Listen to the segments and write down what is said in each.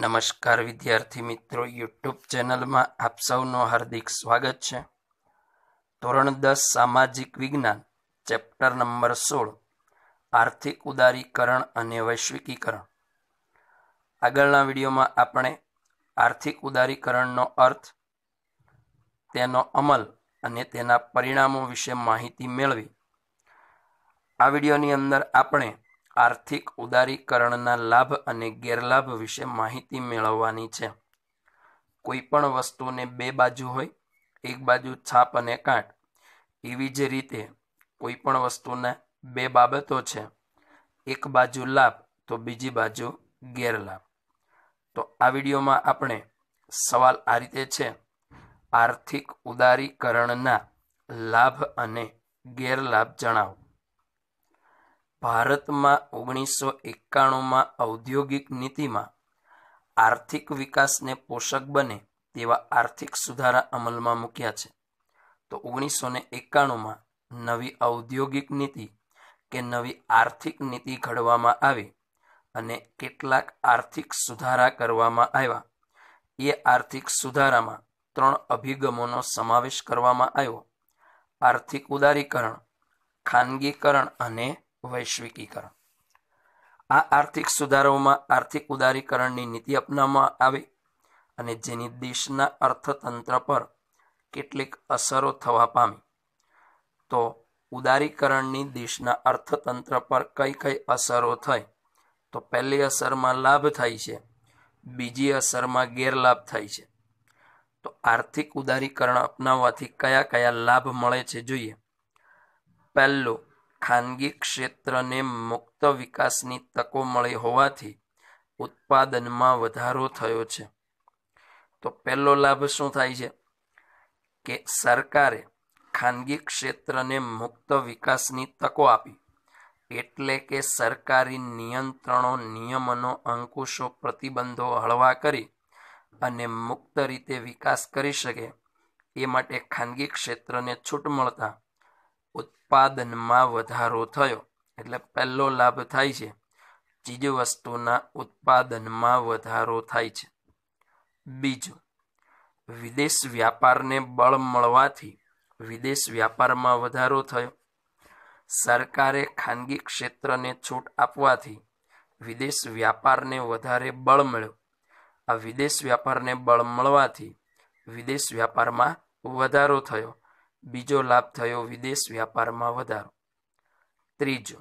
નમસ્કાર વિદ્યાર્થી મિત્રો યુટ્યુબ ચેનલમાં આપ સૌનું હાર્દિક સ્વાગત છે ધોરણ દસ સામાજિક વિજ્ઞાન ચેપ્ટર નંબર સોળ આર્થિક ઉદારીકરણ અને વૈશ્વિકીકરણ આગળના વિડીયોમાં આપણે આર્થિક ઉદારીકરણનો અર્થ તેનો અમલ અને તેના પરિણામો વિશે માહિતી મેળવી આ વિડીયોની અંદર આપણે આર્થિક ઉદારીકરણના લાભ અને ગેરલાભ વિશે માહિતી મેળવવાની છે કોઈ પણ વસ્તુને બે બાજુ હોય એક બાજુ છાપ અને કાટ એવી જ રીતે કોઈ પણ વસ્તુના બે બાબતો છે એક બાજુ લાભ તો બીજી બાજુ ગેરલાભ તો આ વિડીયોમાં આપણે સવાલ આ રીતે છે આર્થિક ઉદારીકરણના લાભ અને ગેરલાભ જણાવો ભારતમાં ઓગણીસો એકાણુંમાં ઔદ્યોગિક નીતિમાં આર્થિક વિકાસને પોષક બને તેવા આર્થિક સુધારા અમલમાં મૂક્યા છે તો ઓગણીસો ને એકાણુંમાં નવી ઔદ્યોગિક નીતિ કે નવી આર્થિક નીતિ ઘડવામાં આવી અને કેટલાક આર્થિક સુધારા કરવામાં આવ્યા એ આર્થિક સુધારામાં ત્રણ અભિગમોનો સમાવેશ કરવામાં આવ્યો આર્થિક ઉદારીકરણ ખાનગીકરણ અને વૈશ્વિકીકરણ આ આર્થિક સુધારોમાં આર્થિક ઉદારીકરણની નીતિ અપનાવવામાં આવી અને જેની દેશના અર્થતંત્ર પર કેટલીક અસરો થવા પામી તો ઉદારીકરણની દેશના અર્થતંત્ર પર કઈ કઈ અસરો થઈ તો પહેલી અસરમાં લાભ થાય છે બીજી અસરમાં ગેરલાભ થાય છે તો આર્થિક ઉદારીકરણ અપનાવવાથી કયા કયા લાભ મળે છે જોઈએ પહેલું ખાનગી ક્ષેત્રને મુક્ત વિકાસની તકો મળી હોવાથી ઉત્પાદનમાં વધારો થયો છે તો પહેલો લાભ શું થાય છે કે સરકારે ખાનગી ક્ષેત્રને મુક્ત વિકાસની તકો આપી એટલે કે સરકારી નિયંત્રણો નિયમનો અંકુશો પ્રતિબંધો હળવા કરી અને મુક્ત રીતે વિકાસ કરી શકે એ માટે ખાનગી ક્ષેત્રને છૂટ મળતા ઉત્પાદનમાં વધારો થયો એટલે પહેલો લાભ થાય છે ચીજવસ્તુના ઉત્પાદનમાં વધારો થાય છે બીજું વિદેશ વ્યાપારને બળ મળવાથી વિદેશ વ્યાપારમાં વધારો થયો સરકારે ખાનગી ક્ષેત્રને છૂટ આપવાથી વિદેશ વ્યાપારને વધારે બળ મળ્યો આ વિદેશ વ્યાપારને બળ મળવાથી વિદેશ વ્યાપારમાં વધારો થયો બીજો લાભ થયો વિદેશ વ્યાપારમાં વધારો ત્રીજો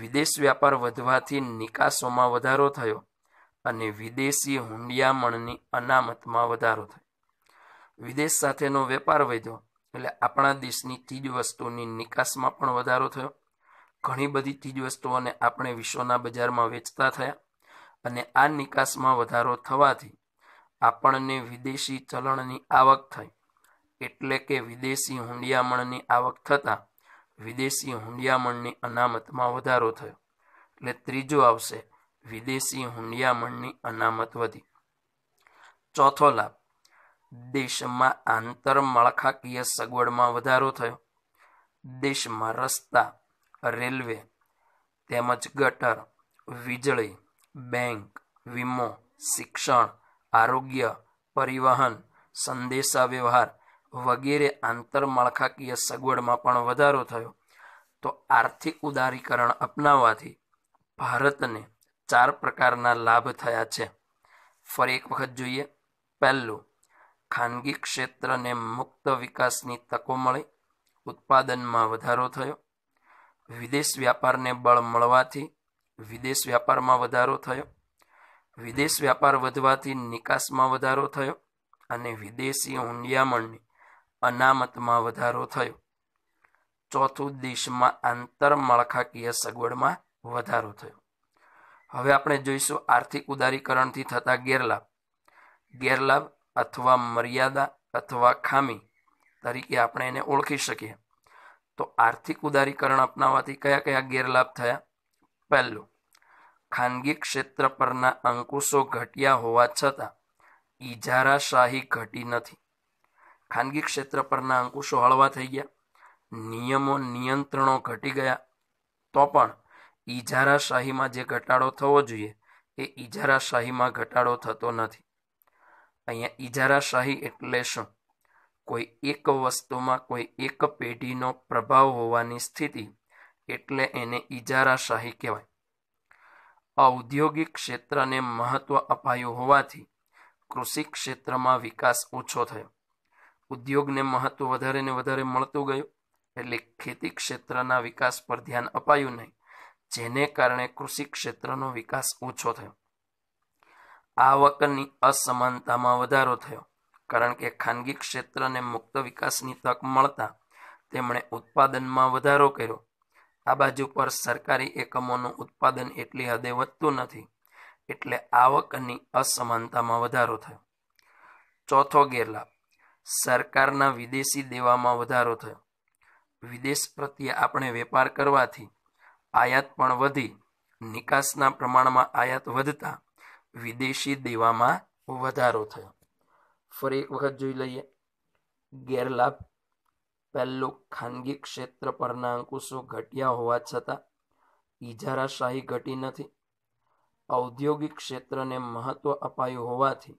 વિદેશ વ્યાપાર વધવાથી નિકાસોમાં વધારો થયો અને વિદેશી હુંડિયામણની અનામતમાં વધારો થયો વિદેશ સાથેનો વેપાર વધ્યો એટલે આપણા દેશની ચીજવસ્તુની નિકાસમાં પણ વધારો થયો ઘણી બધી ચીજવસ્તુઓને આપણે વિશ્વના બજારમાં વેચતા થયા અને આ નિકાસમાં વધારો થવાથી આપણને વિદેશી ચલણની આવક થઈ એટલે કે વિદેશી હુંડિયામણની આવક થતાં વિદેશી હુંડિયામણની અનામતમાં વધારો થયો એટલે ત્રીજો આવશે વિદેશી હુંડિયામણની અનામત વધી ચોથો લાભ દેશમાં આંતર માળખાકીય સગવડમાં વધારો થયો દેશમાં રસ્તા રેલવે તેમજ ગટર વીજળી બેંક વીમો શિક્ષણ આરોગ્ય પરિવહન સંદેશા વ્યવહાર વગેરે આંતરમાળખાકીય સગવડમાં પણ વધારો થયો તો આર્થિક ઉદારીકરણ અપનાવવાથી ભારતને ચાર પ્રકારના લાભ થયા છે ફરી એક વખત જોઈએ પહેલું ખાનગી ક્ષેત્રને મુક્ત વિકાસની તકો મળી ઉત્પાદનમાં વધારો થયો વિદેશ વ્યાપારને બળ મળવાથી વિદેશ વ્યાપારમાં વધારો થયો વિદેશ વ્યાપાર વધવાથી નિકાસમાં વધારો થયો અને વિદેશી હુંડિયામણની અનામતમાં વધારો થયો ચોથું દેશમાં આંતર માળખાકીય સગવડમાં વધારો થયો હવે આપણે જોઈશું આર્થિક ઉદારીકરણથી થતા ગેરલાભ ગેરલાભ અથવા મર્યાદા અથવા ખામી તરીકે આપણે એને ઓળખી શકીએ તો આર્થિક ઉદારીકરણ અપનાવવાથી કયા કયા ગેરલાભ થયા પહેલું ખાનગી ક્ષેત્ર પરના અંકુશો ઘટ્યા હોવા છતાં ઇજારાશાહી ઘટી નથી ખાનગી ક્ષેત્ર પરના અંકુશો હળવા થઈ ગયા નિયમો નિયંત્રણો ઘટી ગયા તો પણ ઇજારાશાહીમાં જે ઘટાડો થવો જોઈએ એ ઇજારાશાહીમાં ઘટાડો થતો નથી અહીંયા ઇજારાશાહી એટલે શું કોઈ એક વસ્તુમાં કોઈ એક પેઢીનો પ્રભાવ હોવાની સ્થિતિ એટલે એને ઇજારાશાહી કહેવાય ઔદ્યોગિક ક્ષેત્રને મહત્વ અપાયું હોવાથી કૃષિ ક્ષેત્રમાં વિકાસ ઓછો થયો ઉદ્યોગને મહત્ત્વ વધારે ને વધારે મળતું ગયું એટલે ખેતી ક્ષેત્રના વિકાસ પર ધ્યાન અપાયું નહીં જેને કારણે કૃષિ ક્ષેત્રનો વિકાસ ઓછો થયો આવકની અસમાનતામાં વધારો થયો કારણ કે ખાનગી ક્ષેત્રને મુક્ત વિકાસની તક મળતા તેમણે ઉત્પાદનમાં વધારો કર્યો આ બાજુ પર સરકારી એકમોનું ઉત્પાદન એટલી હદે વધતું નથી એટલે આવકની અસમાનતામાં વધારો થયો ચોથો ગેરલાભ સરકારના વિદેશી દેવામાં વધારો થયો વિદેશ પ્રત્યે આપણે વેપાર કરવાથી આયાત પણ વધી નિકાસના પ્રમાણમાં આયાત વધતા વિદેશી દેવામાં વધારો થયો ફરી એક વખત જોઈ લઈએ ગેરલાભ પહેલો ખાનગી ક્ષેત્ર પરના અંકુશો ઘટ્યા હોવા છતાં ઇજારાશાહી ઘટી નથી ઔદ્યોગિક ક્ષેત્રને મહત્ત્વ અપાયું હોવાથી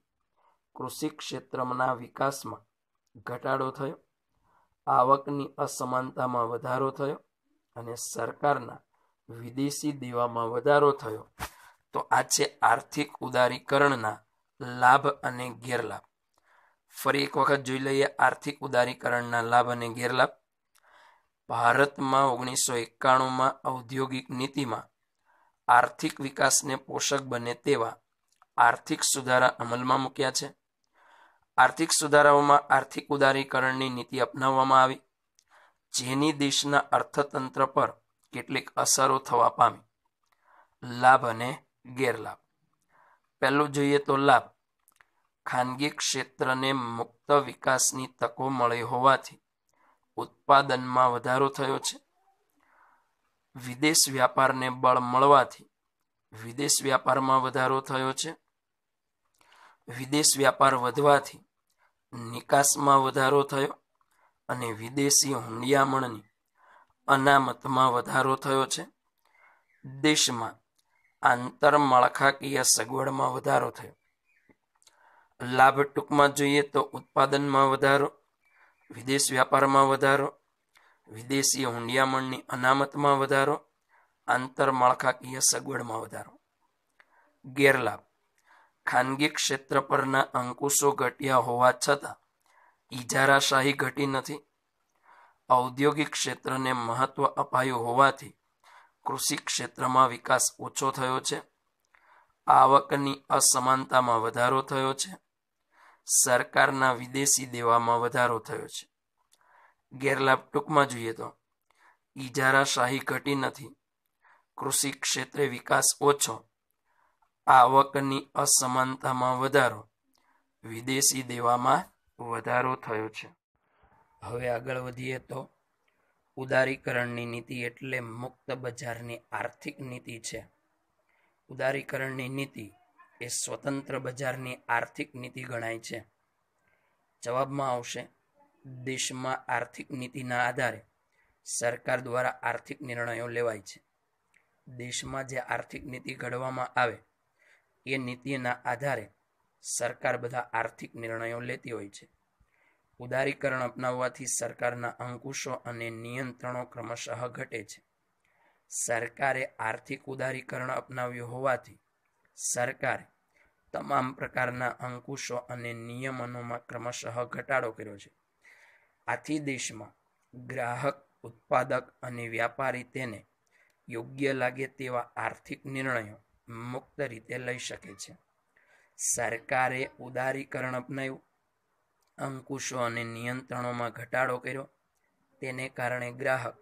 કૃષિ ક્ષેત્રના વિકાસમાં ઘટાડો થયો આવકની અસમાનતામાં વધારો થયો અને સરકારના વિદેશી દેવામાં વધારો થયો તો આ છે આર્થિક ઉદારીકરણના લાભ અને ગેરલાભ ફરી એક વખત જોઈ લઈએ આર્થિક ઉદારીકરણના લાભ અને ગેરલાભ ભારતમાં ઓગણીસો એકાણુંમાં ઔદ્યોગિક નીતિમાં આર્થિક વિકાસને પોષક બને તેવા આર્થિક સુધારા અમલમાં મૂક્યા છે આર્થિક સુધારાઓમાં આર્થિક ઉદારીકરણની નીતિ અપનાવવામાં આવી જેની દેશના અર્થતંત્ર પર કેટલીક અસરો થવા પામી લાભ અને ગેરલાભ પહેલું જોઈએ તો લાભ ખાનગી ક્ષેત્રને મુક્ત વિકાસની તકો મળી હોવાથી ઉત્પાદનમાં વધારો થયો છે વિદેશ વ્યાપારને બળ મળવાથી વિદેશ વ્યાપારમાં વધારો થયો છે વિદેશ વ્યાપાર વધવાથી નિકાસમાં વધારો થયો અને વિદેશી હુંડિયામણની અનામતમાં વધારો થયો છે દેશમાં આંતરમાળખાકીય સગવડમાં વધારો થયો લાભ ટૂંકમાં જોઈએ તો ઉત્પાદનમાં વધારો વિદેશ વ્યાપારમાં વધારો વિદેશી હુંડિયામણની અનામતમાં વધારો આંતરમાળખાકીય સગવડમાં વધારો ગેરલાભ ખાનગી ક્ષેત્ર પરના અંકુશો ઘટ્યા હોવા છતાં ઇજારાશાહી ઘટી નથી ઔદ્યોગિક ક્ષેત્રને મહત્વ અપાયું હોવાથી કૃષિ ક્ષેત્રમાં વિકાસ ઓછો થયો છે આવકની અસમાનતામાં વધારો થયો છે સરકારના વિદેશી દેવામાં વધારો થયો છે ગેરલાભ ટૂંકમાં જોઈએ તો ઇજારાશાહી ઘટી નથી કૃષિ ક્ષેત્રે વિકાસ ઓછો આવકની અસમાનતામાં વધારો વિદેશી દેવામાં વધારો થયો છે હવે આગળ વધીએ તો ઉદારીકરણની નીતિ એટલે મુક્ત બજારની આર્થિક નીતિ છે ઉદારીકરણની નીતિ એ સ્વતંત્ર બજારની આર્થિક નીતિ ગણાય છે જવાબમાં આવશે દેશમાં આર્થિક નીતિના આધારે સરકાર દ્વારા આર્થિક નિર્ણયો લેવાય છે દેશમાં જે આર્થિક નીતિ ઘડવામાં આવે એ નીતિના આધારે સરકાર બધા આર્થિક નિર્ણયો લેતી હોય છે ઉદારીકરણ અપનાવવાથી સરકારના અંકુશો અને નિયંત્રણો ક્રમશઃ ઘટે છે સરકારે આર્થિક ઉદારીકરણ અપનાવ્યું હોવાથી સરકારે તમામ પ્રકારના અંકુશો અને નિયમનોમાં ક્રમશઃ ઘટાડો કર્યો છે આથી દેશમાં ગ્રાહક ઉત્પાદક અને વ્યાપારી તેને યોગ્ય લાગે તેવા આર્થિક નિર્ણયો મુક્ત રીતે લઈ શકે છે સરકારે ઉદારીકરણ અપનાવ્યું અંકુશો અને નિયંત્રણોમાં ઘટાડો કર્યો તેને કારણે ગ્રાહક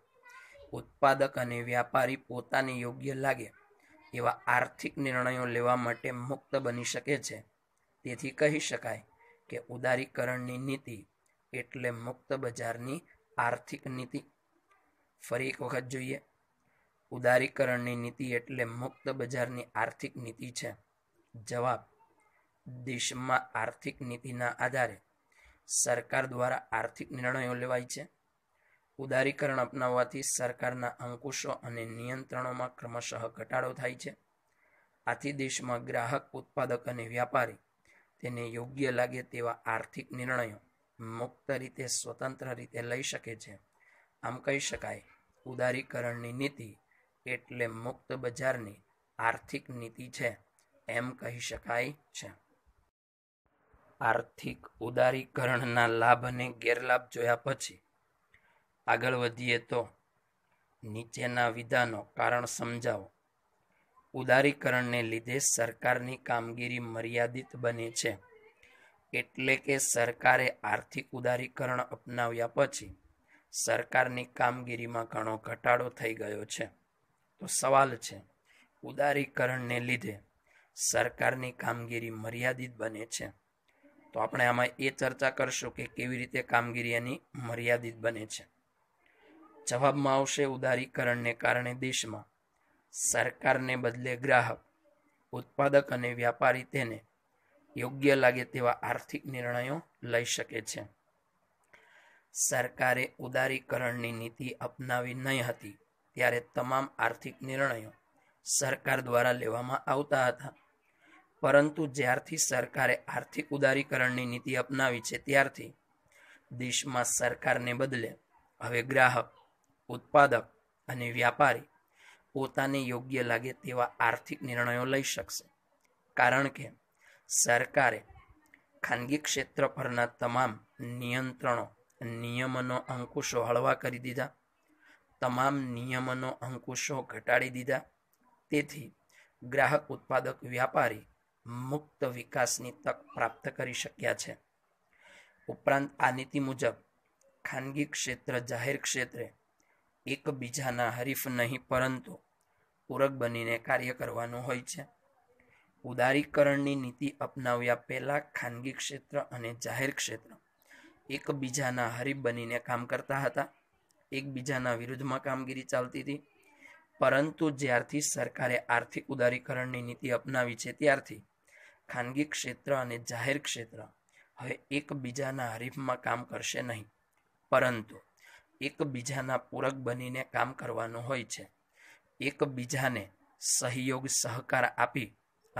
ઉત્પાદક અને વ્યાપારી પોતાને યોગ્ય લાગે એવા આર્થિક નિર્ણયો લેવા માટે મુક્ત બની શકે છે તેથી કહી શકાય કે ઉદારીકરણની નીતિ એટલે મુક્ત બજારની આર્થિક નીતિ ફરી એક વખત જોઈએ ઉદારીકરણની નીતિ એટલે મુક્ત બજારની આર્થિક નીતિ છે જવાબ દેશમાં આર્થિક નીતિના આધારે સરકાર દ્વારા આર્થિક નિર્ણયો લેવાય છે ઉદારીકરણ અપનાવવાથી સરકારના અંકુશો અને નિયંત્રણોમાં ક્રમશઃ ઘટાડો થાય છે આથી દેશમાં ગ્રાહક ઉત્પાદક અને વ્યાપારી તેને યોગ્ય લાગે તેવા આર્થિક નિર્ણયો મુક્ત રીતે સ્વતંત્ર રીતે લઈ શકે છે આમ કહી શકાય ઉદારીકરણની નીતિ એટલે મુક્ત બજારની આર્થિક નીતિ છે એમ કહી શકાય છે આર્થિક ઉદારીકરણના લાભ અને ગેરલાભ જોયા પછી આગળ વધીએ તો નીચેના વિધાનો કારણ સમજાવો ઉદારીકરણને લીધે સરકારની કામગીરી મર્યાદિત બને છે એટલે કે સરકારે આર્થિક ઉદારીકરણ અપનાવ્યા પછી સરકારની કામગીરીમાં ઘણો ઘટાડો થઈ ગયો છે સવાલ છે ઉદારીકરણને લીધે સરકારની કામગીરી મર્યાદિત બને છે તો આપણે આમાં એ ચર્ચા કરશું કે કેવી રીતે કામગીરી એની મર્યાદિત બને છે જવાબમાં આવશે ઉદારીકરણને કારણે દેશમાં સરકારને બદલે ગ્રાહક ઉત્પાદક અને વ્યાપારી તેને યોગ્ય લાગે તેવા આર્થિક નિર્ણયો લઈ શકે છે સરકારે ઉદારીકરણની નીતિ અપનાવી નહીં હતી ત્યારે તમામ આર્થિક નિર્ણયો સરકાર દ્વારા લેવામાં આવતા હતા પરંતુ જ્યારથી સરકારે આર્થિક ઉદારીકરણની નીતિ અપનાવી છે ત્યારથી દેશમાં સરકારને બદલે હવે ગ્રાહક ઉત્પાદક અને વ્યાપારી પોતાને યોગ્ય લાગે તેવા આર્થિક નિર્ણયો લઈ શકશે કારણ કે સરકારે ખાનગી ક્ષેત્ર પરના તમામ નિયંત્રણો નિયમનો અંકુશો હળવા કરી દીધા તમામ નિયમનો અંકુશો ઘટાડી દીધા તેથી ગ્રાહક ઉત્પાદક વ્યાપારી મુક્ત વિકાસની તક પ્રાપ્ત કરી શક્યા છે ઉપરાંત આ નીતિ મુજબ ખાનગી ક્ષેત્ર જાહેર ક્ષેત્રે એકબીજાના હરીફ નહીં પરંતુ પૂરક બનીને કાર્ય કરવાનું હોય છે ઉદારીકરણની નીતિ અપનાવ્યા પહેલાં ખાનગી ક્ષેત્ર અને જાહેર ક્ષેત્ર એકબીજાના હરીફ બનીને કામ કરતા હતા એકબીજાના વિરુદ્ધમાં કામગીરી ચાલતી હતી પરંતુ જ્યારથી સરકારે આર્થિક ઉદારીકરણની નીતિ અપનાવી છે ત્યારથી ખાનગી ક્ષેત્ર અને જાહેર ક્ષેત્ર હવે એકબીજાના હરીફમાં કામ કરશે નહીં પરંતુ એકબીજાના પૂરક બનીને કામ કરવાનું હોય છે એકબીજાને સહયોગ સહકાર આપી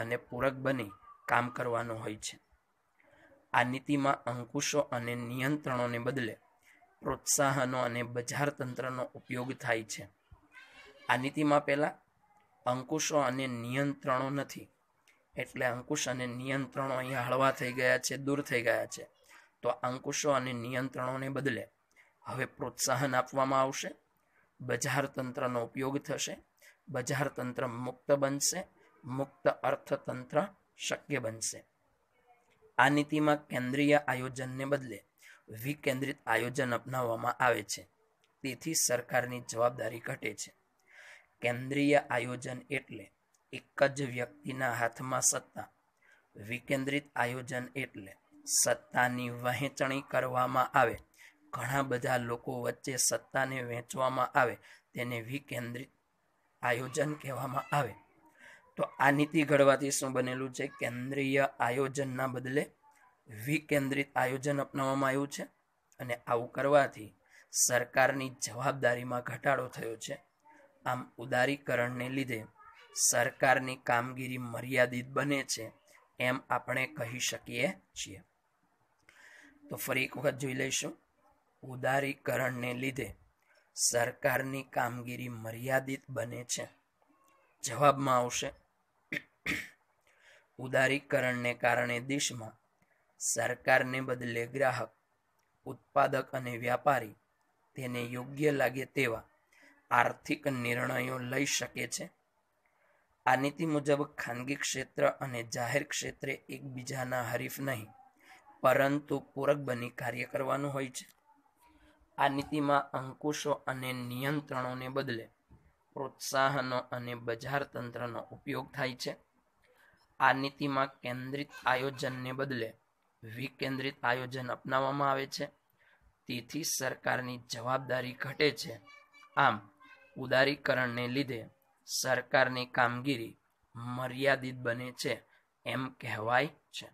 અને પૂરક બની કામ કરવાનું હોય છે આ નીતિમાં અંકુશો અને નિયંત્રણોને બદલે પ્રોત્સાહનો અને બજાર તંત્રનો ઉપયોગ થાય છે આ નીતિમાં પહેલાં અંકુશો અને નિયંત્રણો નથી એટલે અંકુશ અને નિયંત્રણો અહીંયા હળવા થઈ ગયા છે દૂર થઈ ગયા છે તો અંકુશો અને નિયંત્રણોને બદલે હવે પ્રોત્સાહન આપવામાં આવશે બજાર તંત્રનો ઉપયોગ થશે બજાર તંત્ર મુક્ત બનશે મુક્ત અર્થતંત્ર શક્ય બનશે આ નીતિમાં કેન્દ્રીય આયોજનને બદલે વિકેન્દ્રિત આયોજન અપનાવવામાં આવે છે તેથી સરકારની જવાબદારી ઘટે છે કેન્દ્રીય આયોજન એટલે એક જ વ્યક્તિના હાથમાં સત્તા વિકેન્દ્રિત આયોજન એટલે સત્તાની વહેંચણી કરવામાં આવે ઘણા બધા લોકો વચ્ચે સત્તાને વહેંચવામાં આવે તેને વિકેન્દ્રિત આયોજન કહેવામાં આવે તો આ નીતિ ઘડવાથી શું બનેલું છે કેન્દ્રીય આયોજનના બદલે વિકેન્દ્રિત આયોજન અપનાવવામાં આવ્યું છે અને આવું કરવાથી સરકારની જવાબદારીમાં ઘટાડો થયો છે આમ ઉદારીકરણને લીધે સરકારની કામગીરી મર્યાદિત બને છે એમ આપણે કહી શકીએ છીએ તો ફરી એક વખત જોઈ લઈશું ઉદારીકરણને લીધે સરકારની કામગીરી મર્યાદિત બને છે જવાબમાં આવશે ઉદારીકરણને કારણે દેશમાં સરકારને બદલે ગ્રાહક ઉત્પાદક અને વ્યાપારી તેને યોગ્ય લાગે તેવા આર્થિક નિર્ણયો લઈ શકે છે આ નીતિ મુજબ ખાનગી ક્ષેત્ર અને જાહેર ક્ષેત્રે એકબીજાના હરીફ નહીં પરંતુ પૂરક બની કાર્ય કરવાનું હોય છે આ નીતિમાં અંકુશો અને નિયંત્રણોને બદલે પ્રોત્સાહનો અને બજાર તંત્રનો ઉપયોગ થાય છે આ નીતિમાં કેન્દ્રિત આયોજનને બદલે વિકેન્દ્રિત આયોજન અપનાવવામાં આવે છે તેથી સરકારની જવાબદારી ઘટે છે આમ ઉદારીકરણને લીધે સરકારની કામગીરી મર્યાદિત બને છે એમ કહેવાય છે